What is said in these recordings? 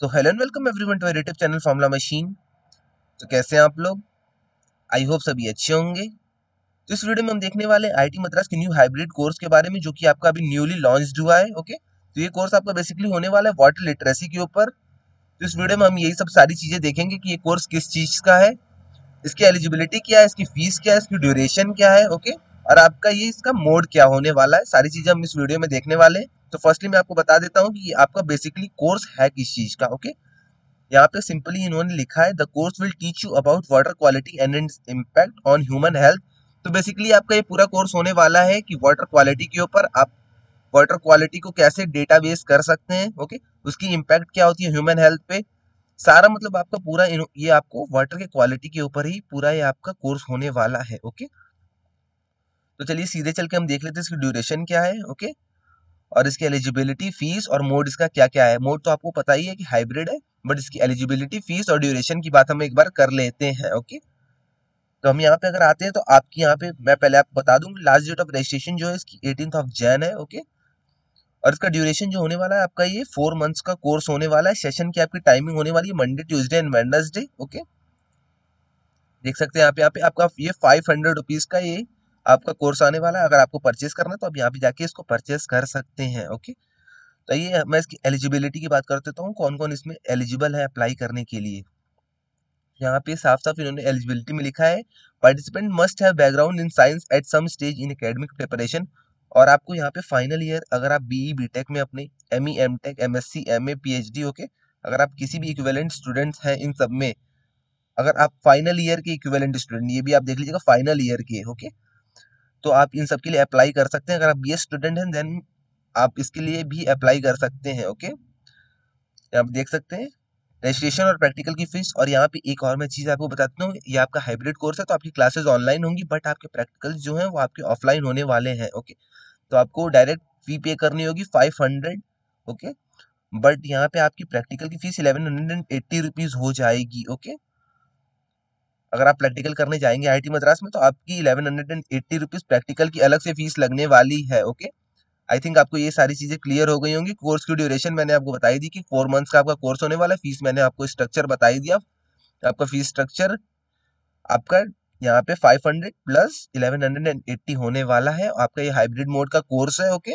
So hello and welcome everyone to additive channel formula machine तो कैसे हैं आप लोग आई होप सभी अच्छे होंगे तो इस वीडियो में हम देखने वाले आई टी मद्रास के न्यू हाइब्रिड कोर्स के बारे में जो कि आपका अभी न्यूली लॉन्च हुआ है ओके तो ये कोर्स आपका बेसिकली होने वाला है वाटर लिटरेसी के ऊपर तो इस वीडियो में हम यही सब सारी चीज़ें देखेंगे कि ये कोर्स किस चीज़ का है इसकी एलिजिबिलिटी क्या है इसकी फीस क्या है इसकी ड्यूरेशन क्या है ओके okay? और आपका ये इसका मोड क्या होने वाला है सारी चीज़ें हम इस वीडियो में देखने वाले हैं तो फर्स्टली मैं आपको बता देता हूँ कि आपका बेसिकली कोर्स है किस चीज़ का ओके यहाँ पे सिंपली इन्होंने लिखा है the course will teach you about water quality and its impact on human health तो बेसिकली आपका ये पूरा कोर्स होने वाला है कि वाटर क्वालिटी के ऊपर आप वाटर क्वालिटी को कैसे बेस कर सकते हैं ओके उसकी इम्पैक्ट क्या होती है ह्यूमन हेल्थ पे सारा मतलब आपका पूरा ये आपको वाटर के क्वालिटी के ऊपर ही पूरा ये आपका कोर्स होने वाला है ओके तो चलिए सीधे चल के हम देख लेते हैं इसकी ड्यूरेशन क्या है ओके और इसकी एलिजिबिलिटी फीस और मोड इसका क्या क्या है मोड तो आपको पता ही है कि हाइब्रिड है बट इसकी एलिजिबिलिटी फीस और ड्यूरेशन की बात हम एक बार कर लेते हैं ओके तो हम यहाँ पे अगर आते हैं तो आपकी यहाँ पे मैं पहले आपको बता दूंगी लास्ट डेट ऑफ रजिस्ट्रेशन जो है इसकी एटीन ऑफ जैन है ओके और इसका ड्यूरेशन जो होने वाला है आपका ये फोर मंथ्स का कोर्स होने वाला है सेशन की आपकी टाइमिंग होने वाली है Monday Tuesday and Wednesday okay देख सकते हैं यहाँ पे यहाँ पे आपका ये फाइव हंड्रेड रुपीज का ये आपका कोर्स आने वाला है अगर आपको परचेस करना है तो आप यहाँ पे जाके इसको परचेस कर सकते हैं ओके तो ये मैं इसकी एलिजिबिलिटी की बात कर देता हूँ कौन कौन इसमें एलिजिबल है अप्लाई करने के लिए यहाँ पे साफ साफ इन्होंने एलिजिबिलिटी में लिखा है participant must have background in science at some stage in academic preparation और आपको यहाँ पे फाइनल ईयर अगर आप बीई बीटेक e, में अपने M E M tech M S C M A P H D okay अगर आप किसी भी इक्विवेलेंट स्टूडेंट्स हैं इन सब में अगर आप फाइनल ईयर के इक्विवेलेंट स्टूडेंट ये भी आप देख लीजिएगा फाइनल ईयर के ओके okay? तो आप इन सब के लिए अप्लाई कर सकते हैं अगर आप बी स्टूडेंट हैं देन आप इसके लिए भी अप्लाई कर सकते हैं ओके आप देख सकते हैं रजिस्ट्रेशन और प्रैक्टिकल की फीस और यहाँ पे एक और मैं चीज़ आपको बताता हूँ ये आपका हाइब्रिड कोर्स है तो आपकी क्लासेस ऑनलाइन होंगी बट आपके प्रैक्टिकल जो हैं वो आपके ऑफलाइन होने वाले हैं ओके तो आपको डायरेक्ट फी पे करनी होगी फाइव हंड्रेड ओके बट यहाँ पे आपकी प्रैक्टिकल की fees eleven hundred eighty rupees हो जाएगी ओके अगर आप प्रैक्टिकल करने जाएंगे आई मद्रास में तो आपकी इलेवन हंड्रेड प्रैक्टिकल की अलग से फीस लगने वाली है ओके आई थिंक आपको ये सारी चीज़ें क्लियर हो गई होंगी कोर्स की ड्यूरेशन मैंने आपको बताई दी कि फोर मंथ्स का आपका कोर्स होने वाला है फीस मैंने आपको स्ट्रक्चर बताई दिया आपका फीस स्ट्रक्चर आपका यहाँ पे 500 प्लस 1180 होने वाला है आपका ये हाइब्रिड मोड का कोर्स है ओके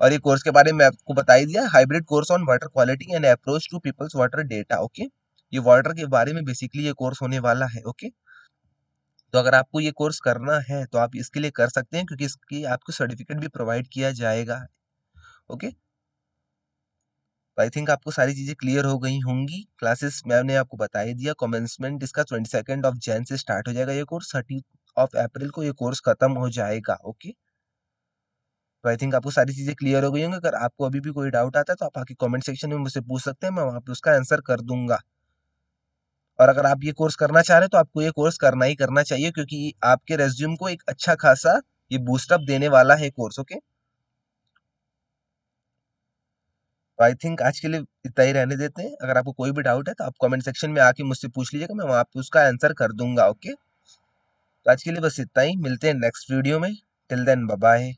और ये कोर्स के बारे में आपको बताई दिया hybrid course on water quality and approach to peoples water data okay ये वाटर के बारे में बेसिकली ये कोर्स होने वाला है ओके तो अगर आपको ये कोर्स करना है तो आप इसके लिए कर सकते हैं क्योंकि इसकी आपको सर्टिफिकेट भी प्रोवाइड किया जाएगा ओके तो आई थिंक आपको सारी चीज़ें क्लियर हो गई होंगी क्लासेस मैंने आपको बता ही दिया कॉमेंसमेंट इसका ट्वेंटी सेकेंड ऑफ जैन से स्टार्ट हो जाएगा ये कोर्स थर्टी ऑफ अप्रैल को ये कोर्स खत्म हो जाएगा ओके तो आई थिंक आपको सारी चीज़ें क्लियर हो गई होंगी अगर आपको अभी भी कोई डाउट आता है तो आप आके कमेंट सेक्शन में मुझसे पूछ सकते हैं मैं वहाँ पे उसका आंसर कर दूंगा और अगर आप ये कोर्स करना चाह रहे हैं तो आपको ये कोर्स करना ही करना चाहिए क्योंकि आपके रेज्यूम को एक अच्छा खासा ये बूस्टअप देने वाला है कोर्स ओके तो आई थिंक आज के लिए इतना ही रहने देते हैं अगर आपको कोई भी डाउट है तो आप कमेंट सेक्शन में आके मुझसे पूछ लीजिएगा मैं वहाँ पे उसका आंसर कर दूंगा ओके तो आज के लिए बस इतना ही मिलते हैं नेक्स्ट वीडियो में टिल देन बाय